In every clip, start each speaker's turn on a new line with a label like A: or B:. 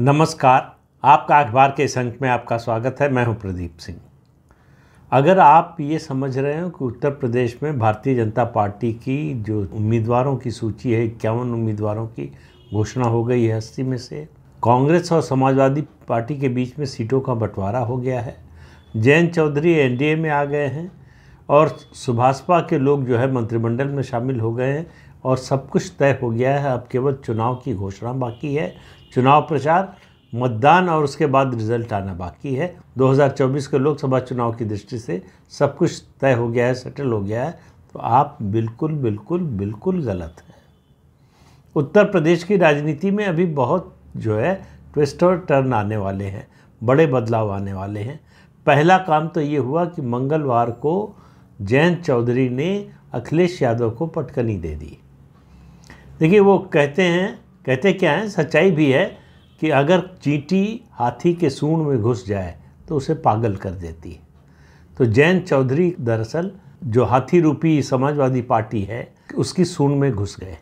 A: नमस्कार आपका अखबार के इस अंक में आपका स्वागत है मैं हूं प्रदीप सिंह अगर आप ये समझ रहे हो कि उत्तर प्रदेश में भारतीय जनता पार्टी की जो उम्मीदवारों की सूची है इक्यावन उम्मीदवारों की घोषणा हो गई है अस्सी में से कांग्रेस और समाजवादी पार्टी के बीच में सीटों का बंटवारा हो गया है जयंत चौधरी एनडीए में आ गए हैं और सुभाषपा के लोग जो है मंत्रिमंडल में शामिल हो गए हैं और सब कुछ तय हो गया है अब केवल चुनाव की घोषणा बाकी है चुनाव प्रचार मतदान और उसके बाद रिजल्ट आना बाकी है 2024 के लोकसभा चुनाव की दृष्टि से सब कुछ तय हो गया है सेटल हो गया है तो आप बिल्कुल बिल्कुल बिल्कुल गलत हैं उत्तर प्रदेश की राजनीति में अभी बहुत जो है ट्विस्ट और टर्न आने वाले हैं बड़े बदलाव आने वाले हैं पहला काम तो ये हुआ कि मंगलवार को जयंत चौधरी ने अखिलेश यादव को पटकनी दे दी देखिए वो कहते हैं कहते क्या है सच्चाई भी है कि अगर चींटी हाथी के सूंड में घुस जाए तो उसे पागल कर देती है तो जैन चौधरी दरअसल जो हाथी रूपी समाजवादी पार्टी है उसकी सूंड में घुस गए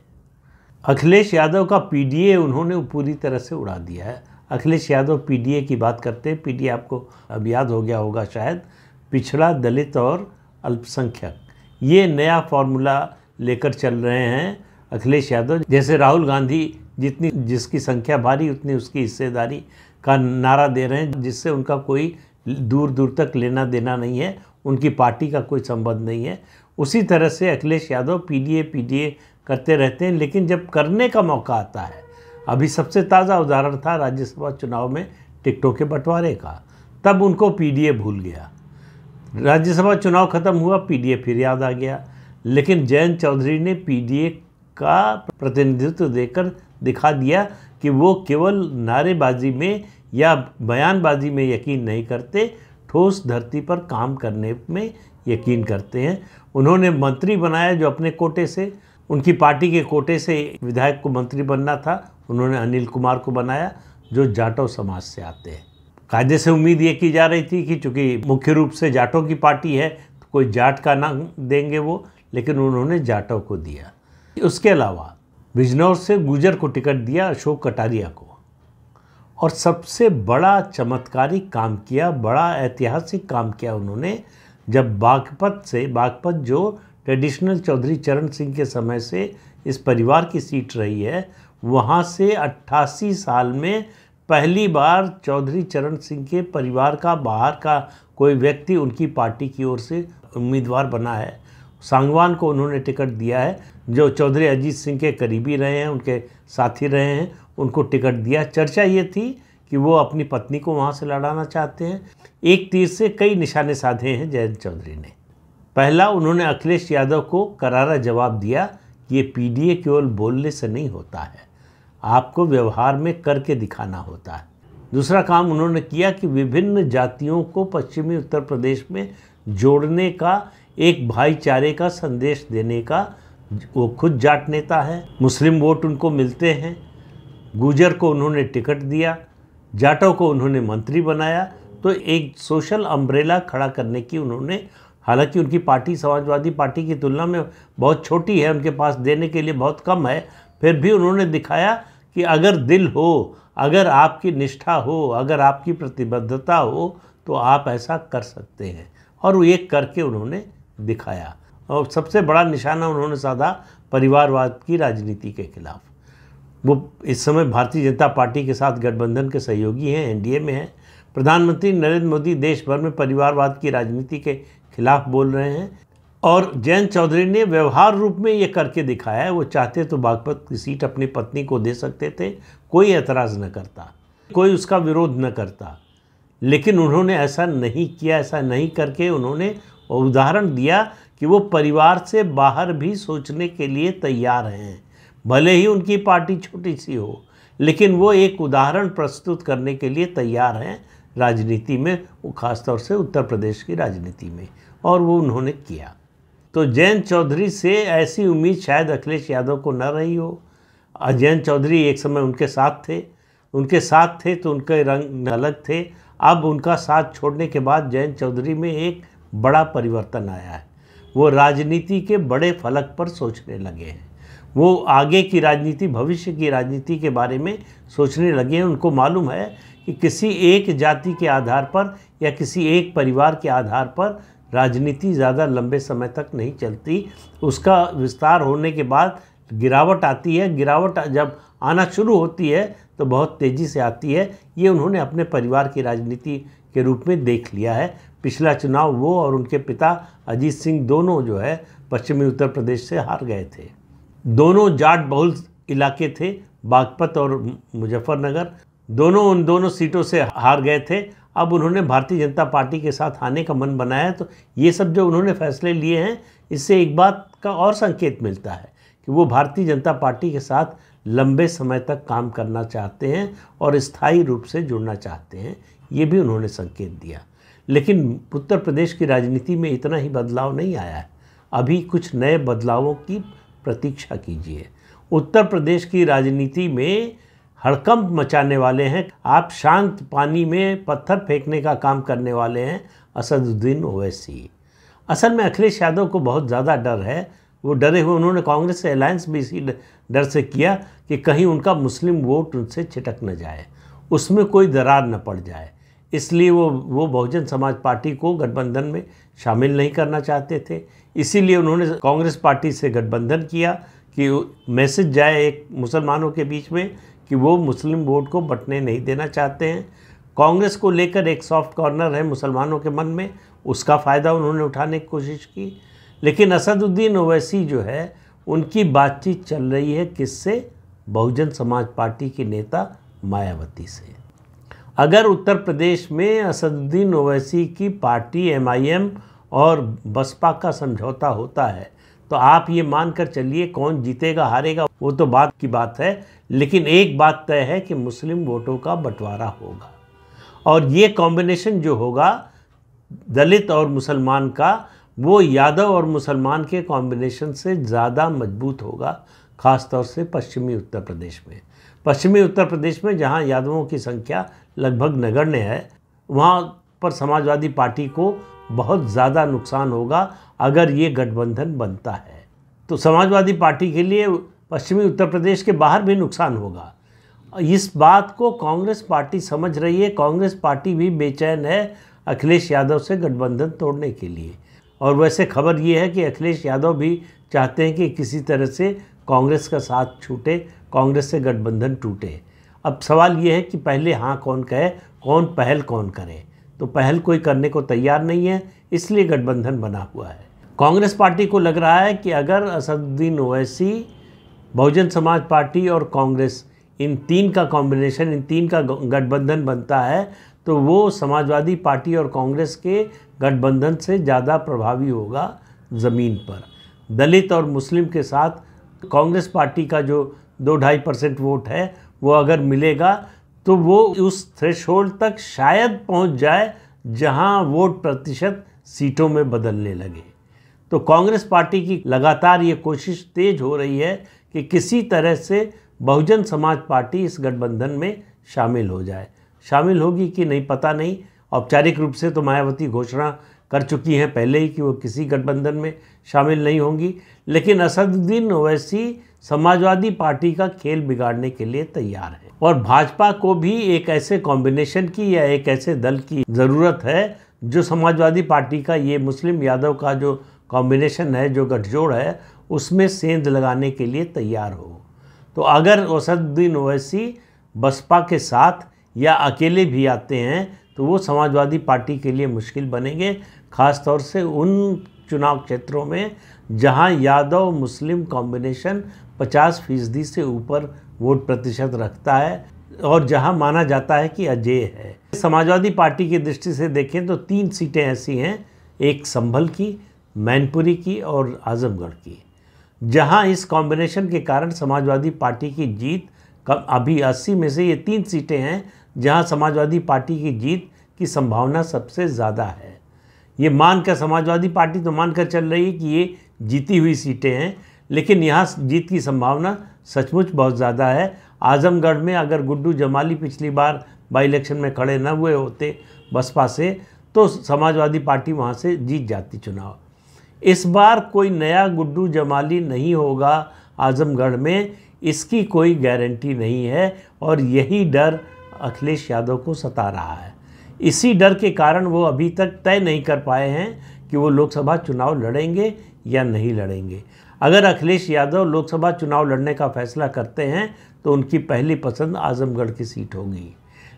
A: अखिलेश यादव का पीडीए उन्होंने पूरी तरह से उड़ा दिया है अखिलेश यादव पीडीए की बात करते हैं पीडीए आपको अब याद हो गया होगा शायद पिछड़ा दलित और अल्पसंख्यक ये नया फॉर्मूला लेकर चल रहे हैं अखिलेश यादव जैसे राहुल गांधी जितनी जिसकी संख्या भारी उतनी उसकी हिस्सेदारी का नारा दे रहे हैं जिससे उनका कोई दूर दूर तक लेना देना नहीं है उनकी पार्टी का कोई संबंध नहीं है उसी तरह से अखिलेश यादव पीडीए पीडीए करते रहते हैं लेकिन जब करने का मौका आता है अभी सबसे ताज़ा उदाहरण था राज्यसभा चुनाव में टिकटों के बंटवारे का तब उनको पीडीए भूल गया राज्यसभा चुनाव खत्म हुआ पीडीए फिर याद आ गया लेकिन जयंत चौधरी ने पीडीए का प्रतिनिधित्व देकर दिखा दिया कि वो केवल नारेबाजी में या बयानबाजी में यकीन नहीं करते ठोस धरती पर काम करने में यकीन करते हैं उन्होंने मंत्री बनाया जो अपने कोटे से उनकी पार्टी के कोटे से विधायक को मंत्री बनना था उन्होंने अनिल कुमार को बनाया जो जाटों समाज से आते हैं कायदे से उम्मीद ये की जा रही थी कि चूँकि मुख्य रूप से जाटों की पार्टी है तो कोई जाट का नाम देंगे वो लेकिन उन्होंने जाटव को दिया उसके अलावा बिजनौर से गुजर को टिकट दिया अशोक कटारिया को और सबसे बड़ा चमत्कारी काम किया बड़ा ऐतिहासिक काम किया उन्होंने जब बागपत से बागपत जो ट्रेडिशनल चौधरी चरण सिंह के समय से इस परिवार की सीट रही है वहाँ से अट्ठासी साल में पहली बार चौधरी चरण सिंह के परिवार का बाहर का कोई व्यक्ति उनकी पार्टी की ओर से उम्मीदवार बना है सांगवान को उन्होंने टिकट दिया है जो चौधरी अजीत सिंह के करीबी रहे हैं उनके साथी रहे हैं उनको टिकट दिया चर्चा ये थी कि वो अपनी पत्नी को वहाँ से लड़ाना चाहते हैं एक तीर से कई निशाने साधे हैं जयंत चौधरी ने पहला उन्होंने अखिलेश यादव को करारा जवाब दिया कि ये पीडीए केवल बोलने से नहीं होता है आपको व्यवहार में करके दिखाना होता है दूसरा काम उन्होंने किया कि विभिन्न जातियों को पश्चिमी उत्तर प्रदेश में जोड़ने का एक भाईचारे का संदेश देने का वो खुद जाट नेता है मुस्लिम वोट उनको मिलते हैं गुजर को उन्होंने टिकट दिया जाटों को उन्होंने मंत्री बनाया तो एक सोशल अम्ब्रेला खड़ा करने की उन्होंने हालांकि उनकी पार्टी समाजवादी पार्टी की तुलना में बहुत छोटी है उनके पास देने के लिए बहुत कम है फिर भी उन्होंने दिखाया कि अगर दिल हो अगर आपकी निष्ठा हो अगर आपकी प्रतिबद्धता हो तो आप ऐसा कर सकते हैं और वो एक करके उन्होंने दिखाया और सबसे बड़ा निशाना उन्होंने साधा परिवारवाद की राजनीति के खिलाफ वो इस समय भारतीय जनता पार्टी के साथ गठबंधन के सहयोगी हैं एनडीए में हैं प्रधानमंत्री नरेंद्र मोदी देश भर में परिवारवाद की राजनीति के खिलाफ बोल रहे हैं और जयंत चौधरी ने व्यवहार रूप में ये करके दिखाया है वो चाहते तो बागपत की सीट अपनी पत्नी को दे सकते थे कोई एतराज़ न करता कोई उसका विरोध न करता लेकिन उन्होंने ऐसा नहीं किया ऐसा नहीं करके उन्होंने और उदाहरण दिया कि वो परिवार से बाहर भी सोचने के लिए तैयार हैं भले ही उनकी पार्टी छोटी सी हो लेकिन वो एक उदाहरण प्रस्तुत करने के लिए तैयार हैं राजनीति में वो खासतौर से उत्तर प्रदेश की राजनीति में और वो उन्होंने किया तो जयंत चौधरी से ऐसी उम्मीद शायद अखिलेश यादव को न रही हो जयंत चौधरी एक समय उनके साथ थे उनके साथ थे तो उनके रंग अलग थे अब उनका साथ छोड़ने के बाद जयंत चौधरी में एक बड़ा परिवर्तन आया है वो राजनीति के बड़े फलक पर सोचने लगे हैं वो आगे की राजनीति भविष्य की राजनीति के बारे में सोचने लगे हैं उनको मालूम है कि किसी एक जाति के आधार पर या किसी एक परिवार के आधार पर राजनीति ज़्यादा लंबे समय तक नहीं चलती उसका विस्तार होने के बाद गिरावट आती है गिरावट जब आना शुरू होती है तो बहुत तेज़ी से आती है ये उन्होंने अपने परिवार की राजनीति के रूप में देख लिया है पिछला चुनाव वो और उनके पिता अजीत सिंह दोनों जो है पश्चिमी उत्तर प्रदेश से हार गए थे दोनों जाट बहुल इलाके थे बागपत और मुजफ्फरनगर दोनों उन दोनों सीटों से हार गए थे अब उन्होंने भारतीय जनता पार्टी के साथ आने का मन बनाया है तो ये सब जो उन्होंने फैसले लिए हैं इससे एक बात का और संकेत मिलता है कि वो भारतीय जनता पार्टी के साथ लंबे समय तक काम करना चाहते हैं और स्थायी रूप से जुड़ना चाहते हैं ये भी उन्होंने संकेत दिया लेकिन उत्तर प्रदेश की राजनीति में इतना ही बदलाव नहीं आया है अभी कुछ नए बदलावों की प्रतीक्षा कीजिए उत्तर प्रदेश की राजनीति में हड़कंप मचाने वाले हैं आप शांत पानी में पत्थर फेंकने का काम करने वाले हैं असदुद्दीन ओवैसी असल में अखिलेश यादव को बहुत ज़्यादा डर है वो डरे हुए उन्होंने कांग्रेस से अलायंस भी इसी डर से किया कि कहीं उनका मुस्लिम वोट उनसे छिटक न जाए उसमें कोई दरार न पड़ जाए इसलिए वो वो बहुजन समाज पार्टी को गठबंधन में शामिल नहीं करना चाहते थे इसीलिए उन्होंने कांग्रेस पार्टी से गठबंधन किया कि मैसेज जाए एक मुसलमानों के बीच में कि वो मुस्लिम वोट को बटने नहीं देना चाहते हैं कांग्रेस को लेकर एक सॉफ्ट कॉर्नर है मुसलमानों के मन में उसका फ़ायदा उन्होंने उठाने की कोशिश की लेकिन असदुद्दीन ओवैसी जो है उनकी बातचीत चल रही है किससे बहुजन समाज पार्टी की नेता मायावती से अगर उत्तर प्रदेश में असदुद्दीन ओवैसी की पार्टी एमआईएम और बसपा का समझौता होता है तो आप ये मानकर चलिए कौन जीतेगा हारेगा वो तो बात की बात है लेकिन एक बात तय है कि मुस्लिम वोटों का बंटवारा होगा और ये कॉम्बिनेशन जो होगा दलित और मुसलमान का वो यादव और मुसलमान के कॉम्बिनेशन से ज़्यादा मजबूत होगा ख़ासतौर से पश्चिमी उत्तर प्रदेश में पश्चिमी उत्तर प्रदेश में जहाँ यादवों की संख्या लगभग नगण्य है वहाँ पर समाजवादी पार्टी को बहुत ज़्यादा नुकसान होगा अगर ये गठबंधन बनता है तो समाजवादी पार्टी के लिए पश्चिमी उत्तर प्रदेश के बाहर भी नुकसान होगा इस बात को कांग्रेस पार्टी समझ रही है कांग्रेस पार्टी भी बेचैन है अखिलेश यादव से गठबंधन तोड़ने के लिए और वैसे खबर ये है कि अखिलेश यादव भी चाहते हैं कि किसी तरह से कांग्रेस का साथ छूटे कांग्रेस से गठबंधन टूटे अब सवाल ये है कि पहले हाँ कौन कहे कौन पहल कौन करे तो पहल कोई करने को तैयार नहीं है इसलिए गठबंधन बना हुआ है कांग्रेस पार्टी को लग रहा है कि अगर असदुद्दीन ओवैसी बहुजन समाज पार्टी और कांग्रेस इन तीन का कॉम्बिनेशन इन तीन का गठबंधन बनता है तो वो समाजवादी पार्टी और कांग्रेस के गठबंधन से ज़्यादा प्रभावी होगा ज़मीन पर दलित और मुस्लिम के साथ कांग्रेस पार्टी का जो दो ढाई परसेंट वोट है वो अगर मिलेगा तो वो उस थ्रेश तक शायद पहुंच जाए जहां वोट प्रतिशत सीटों में बदलने लगे तो कांग्रेस पार्टी की लगातार ये कोशिश तेज हो रही है कि किसी तरह से बहुजन समाज पार्टी इस गठबंधन में शामिल हो जाए शामिल होगी कि नहीं पता नहीं औपचारिक रूप से तो मायावती घोषणा कर चुकी हैं पहले ही कि वो किसी गठबंधन में शामिल नहीं होंगी लेकिन असदुद्दीन ओवैसी समाजवादी पार्टी का खेल बिगाड़ने के लिए तैयार है और भाजपा को भी एक ऐसे कॉम्बिनेशन की या एक ऐसे दल की ज़रूरत है जो समाजवादी पार्टी का ये मुस्लिम यादव का जो कॉम्बिनेशन है जो गठजोड़ है उसमें सेंध लगाने के लिए तैयार हो तो अगर उसदुद्दीन ओवैसी बसपा के साथ या अकेले भी आते हैं तो वो समाजवादी पार्टी के लिए मुश्किल बनेंगे ख़ासतौर से उन चुनाव क्षेत्रों में जहां यादव मुस्लिम कॉम्बिनेशन पचास फीसदी से ऊपर वोट प्रतिशत रखता है और जहां माना जाता है कि अजय है समाजवादी पार्टी की दृष्टि से देखें तो तीन सीटें ऐसी हैं एक संभल की मैनपुरी की और आजमगढ़ की जहां इस कॉम्बिनेशन के कारण समाजवादी पार्टी की जीत कम अभी अस्सी में से ये तीन सीटें हैं जहां समाजवादी पार्टी की जीत की संभावना सबसे ज़्यादा है ये मानकर समाजवादी पार्टी तो मानकर चल रही है कि ये जीती हुई सीटें हैं लेकिन यहाँ जीत की संभावना सचमुच बहुत ज़्यादा है आजमगढ़ में अगर गुड्डू जमाली पिछली बार बाई इलेक्शन में खड़े न हुए होते बसपा से तो समाजवादी पार्टी वहाँ से जीत जाती चुनाव इस बार कोई नया गुड्डू जमाली नहीं होगा आजमगढ़ में इसकी कोई गारंटी नहीं है और यही डर अखिलेश यादव को सता रहा है इसी डर के कारण वो अभी तक तय नहीं कर पाए हैं कि वो लोकसभा चुनाव लड़ेंगे या नहीं लड़ेंगे अगर अखिलेश यादव लोकसभा चुनाव लड़ने का फैसला करते हैं तो उनकी पहली पसंद आजमगढ़ की सीट होगी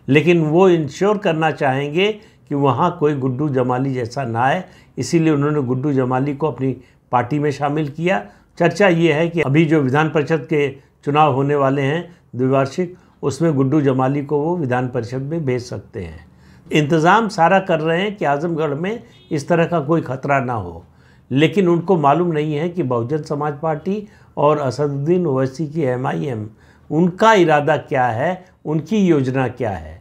A: लेकिन वो इंश्योर करना चाहेंगे कि वहाँ कोई गुड्डू जमाली जैसा ना आए इसीलिए उन्होंने गुड्डू जमाली को अपनी पार्टी में शामिल किया चर्चा ये है कि अभी जो विधान परिषद के चुनाव होने वाले हैं द्विवार्षिक उसमें गुड्डू जमाली को वो विधान परिषद में भेज सकते हैं इंतज़ाम सारा कर रहे हैं कि आज़मगढ़ में इस तरह का कोई ख़तरा ना हो लेकिन उनको मालूम नहीं है कि बहुजन समाज पार्टी और असदुद्दीन ओवैसी की एम उनका इरादा क्या है उनकी योजना क्या है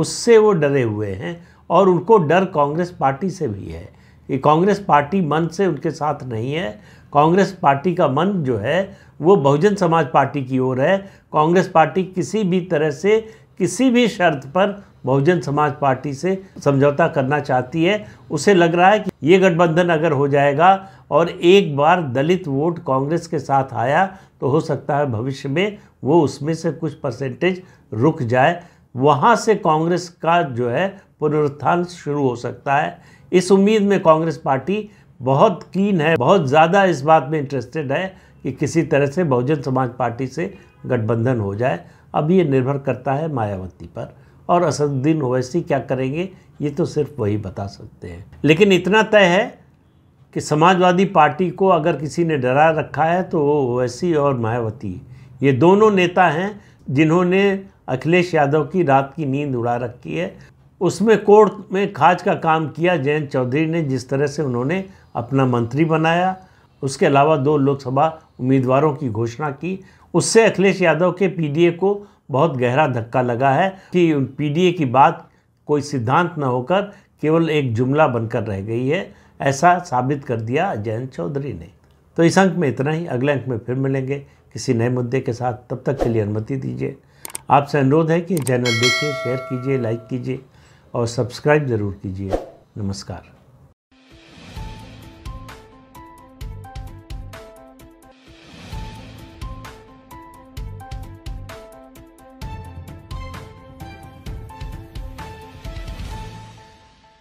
A: उससे वो डरे हुए हैं और उनको डर कांग्रेस पार्टी से भी है कि कांग्रेस पार्टी मन से उनके साथ नहीं है कांग्रेस पार्टी का मन जो है वो बहुजन समाज पार्टी की ओर है कांग्रेस पार्टी किसी भी तरह से किसी भी शर्त पर बहुजन समाज पार्टी से समझौता करना चाहती है उसे लग रहा है कि ये गठबंधन अगर हो जाएगा और एक बार दलित वोट कांग्रेस के साथ आया तो हो सकता है भविष्य में वो उसमें से कुछ परसेंटेज रुक जाए वहाँ से कांग्रेस का जो है पुनरुत्थान शुरू हो सकता है इस उम्मीद में कांग्रेस पार्टी बहुत कीन है बहुत ज़्यादा इस बात में इंटरेस्टेड है कि किसी तरह से बहुजन समाज पार्टी से गठबंधन हो जाए अब ये निर्भर करता है मायावती पर और असदुद्दीन ओवैसी क्या करेंगे ये तो सिर्फ वही बता सकते हैं लेकिन इतना तय है कि समाजवादी पार्टी को अगर किसी ने डरा रखा है तो वो ओवैसी और मायावती ये दोनों नेता हैं जिन्होंने अखिलेश यादव की रात की नींद उड़ा रखी है उसमें कोर्ट में खाज का काम किया जयंत चौधरी ने जिस तरह से उन्होंने अपना मंत्री बनाया उसके अलावा दो लोकसभा उम्मीदवारों की घोषणा की उससे अखिलेश यादव के पीडीए को बहुत गहरा धक्का लगा है कि पीडीए की बात कोई सिद्धांत न होकर केवल एक जुमला बनकर रह गई है ऐसा साबित कर दिया जयंत चौधरी ने तो इस अंक में इतना ही अगले अंक में फिर मिलेंगे किसी नए मुद्दे के साथ तब तक के लिए अनुमति दीजिए आपसे अनुरोध है कि चैनल देखिए शेयर कीजिए लाइक कीजिए और सब्सक्राइब ज़रूर कीजिए नमस्कार